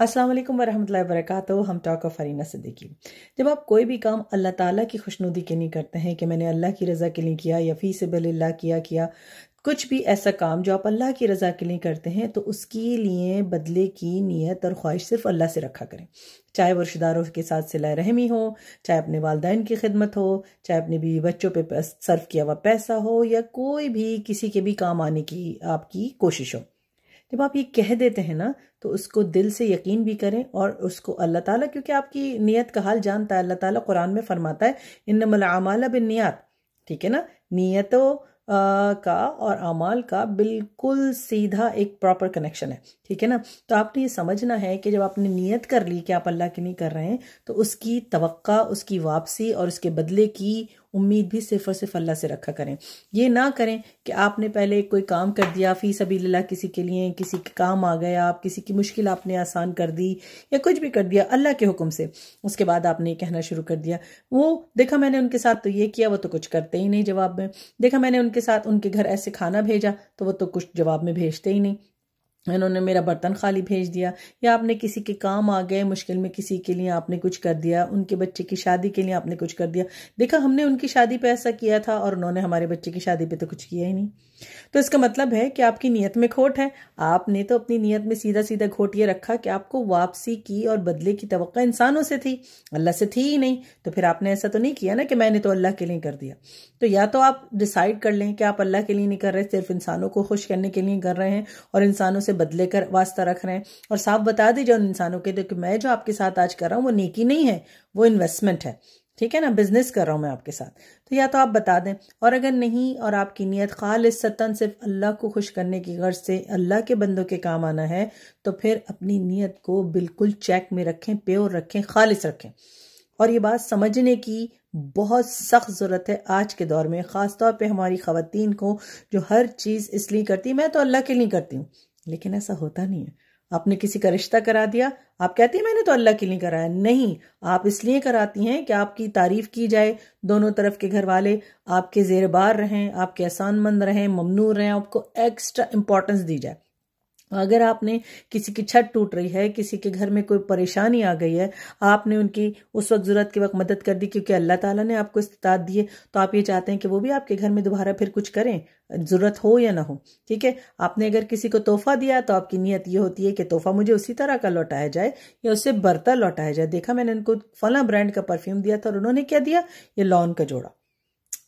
असलम वरहमल वरक हम टॉक ऑफ फरीना सिद्दीकी जब आप कोई भी काम अल्लाह ताला की खुशनुदी के लिए करते हैं कि मैंने अल्लाह की रज़ा के लिए किया या फ़ी से बिल्ला किया किया कुछ भी ऐसा काम जो आप अल्लाह की रज़ा के लिए करते हैं तो उसके लिए बदले की नीयत और ख्वाहिश सिर्फ अल्लाह से रखा करें चाहे वो रिश्तेदारों के साथ सिला रहमी हो चाहे अपने वालदेन की खिदमत हो चाहे अपने बीवी बच्चों पे सर्व किया हुआ पैसा हो या कोई भी किसी के भी काम आने की आपकी कोशिश हो जब आप ये कह देते हैं ना तो उसको दिल से यकीन भी करें और उसको अल्लाह ताला क्योंकि आपकी नीयत का हाल जानता है अल्लाह ताला कुरान में फरमाता है इन नमला बिन नियात ठीक है ना नीयतों का और अमाल का बिल्कुल सीधा एक प्रॉपर कनेक्शन है ठीक है ना तो आपने ये समझना है कि जब आपने नियत कर ली कि आप अल्लाह की नहीं कर रहे हैं तो उसकी तवक्का उसकी वापसी और उसके बदले की उम्मीद भी सिर्फ और सिर्फ अल्लाह से रखा करें ये ना करें कि आपने पहले कोई काम कर दिया फी सभी लाला किसी के लिए किसी के काम आ गया आप किसी की मुश्किल आपने आसान कर दी या कुछ भी कर दिया अल्लाह के हुक्म से उसके बाद आपने ये कहना शुरू कर दिया वो देखा मैंने उनके साथ तो ये किया वो तो कुछ करते ही नहीं जवाब में देखा मैंने उनके साथ उनके घर ऐसे खाना भेजा तो वो तो कुछ जवाब में भेजते ही नहीं इन्होंने मेरा बर्तन खाली भेज दिया या आपने किसी के काम आ गए मुश्किल में किसी के लिए आपने कुछ कर दिया उनके बच्चे की शादी के लिए आपने कुछ कर दिया देखा हमने उनकी शादी पे ऐसा किया था और उन्होंने हमारे बच्चे की शादी पे तो कुछ किया ही नहीं तो इसका मतलब है कि आपकी नीयत में खोट है आपने तो अपनी नीयत में सीधा सीधा घोट ये रखा कि आपको वापसी की और बदले की तो इंसानों से थी अल्लाह से थी ही नहीं तो फिर आपने ऐसा तो नहीं किया ना कि मैंने तो अल्लाह के लिए कर दिया तो या तो आप डिसाइड कर लें कि आप अल्लाह के लिए नहीं कर रहे सिर्फ इंसानों को खुश करने के लिए कर रहे हैं और इंसानों से से बदले कर वास्ता रख रहे हैं और साफ बता दीजिए उन इंसानों के देखो मैं जो आपके साथ आज कर रहा हूँ वो नेकी नहीं है वो इन्वेस्टमेंट है ठीक है ना बिजनेस कर रहा हूँ मैं आपके साथ तो या तो आप बता दें और अगर नहीं और आपकी नीयत खालिस सतन सिर्फ अल्लाह को खुश करने की गर्ज से अल्लाह के बंदों के काम आना है तो फिर अपनी नीयत को बिल्कुल चेक में रखें प्योर रखें खालिश रखें और ये बात समझने की बहुत सख्त ज़रूरत है आज के दौर में ख़ासतौर पे हमारी खातन को जो हर चीज़ इसलिए करती मैं तो अल्लाह के लिए करती हूँ लेकिन ऐसा होता नहीं है आपने किसी का रिश्ता करा दिया आप कहती हैं मैंने तो अल्लाह के लिए कराया नहीं आप इसलिए कराती हैं कि आपकी तारीफ की जाए दोनों तरफ के घर वाले आपके जेरबार रहें आपके एहसानमंद रहें ममनूर रहें आपको एक्स्ट्रा इंपॉर्टेंस दी जाए तो अगर आपने किसी की छत टूट रही है किसी के घर में कोई परेशानी आ गई है आपने उनकी उस वक्त ज़रूरत के वक्त मदद कर दी क्योंकि अल्लाह ताला ने आपको इस्तात दिए तो आप ये चाहते हैं कि वो भी आपके घर में दोबारा फिर कुछ करें ज़रूरत हो या ना हो ठीक है आपने अगर किसी को तोहफा दिया तो आपकी नीयत ये होती है कि तोहफा मुझे उसी तरह का लौटाया जाए या उससे बर्तन लौटाया जाए देखा मैंने उनको फला ब्रांड का परफ्यूम दिया था और उन्होंने क्या दिया ये लॉन का जोड़ा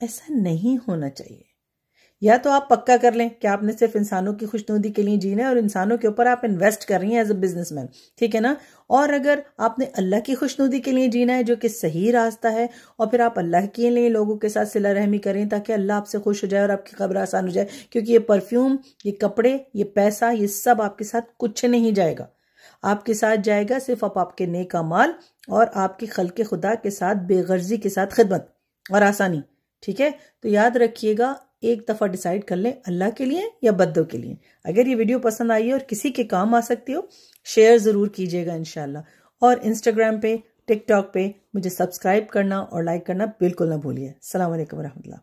ऐसा नहीं होना चाहिए या तो आप पक्का कर लें कि आपने सिर्फ इंसानों की खुशनुदी के लिए जीना है और इंसानों के ऊपर आप इन्वेस्ट कर रही हैं एज अ बिजनेसमैन ठीक है ना और अगर आपने अल्लाह की खुशनुदी के लिए जीना है जो कि सही रास्ता है और फिर आप अल्लाह के लिए लोगों के साथ सिला रहमी करें ताकि अल्लाह आपसे खुश हो जाए और आपकी खबर आसान हो जाए क्योंकि ये परफ्यूम ये कपड़े ये पैसा ये सब आपके साथ कुछ नहीं जाएगा आपके साथ जाएगा सिर्फ आप आपके नेक माल और आपकी खल के खुदा के साथ बेगर्जी के साथ खिदमत और आसानी ठीक है तो याद रखिएगा एक दफ़ा डिसाइड कर लें अल्लाह के लिए या बद्दों के लिए अगर ये वीडियो पसंद आई है और किसी के काम आ सकती हो शेयर ज़रूर कीजिएगा इन और इंस्टाग्राम पे टिकटॉक पे मुझे सब्सक्राइब करना और लाइक करना बिल्कुल ना भूलिए अल्लाम वरह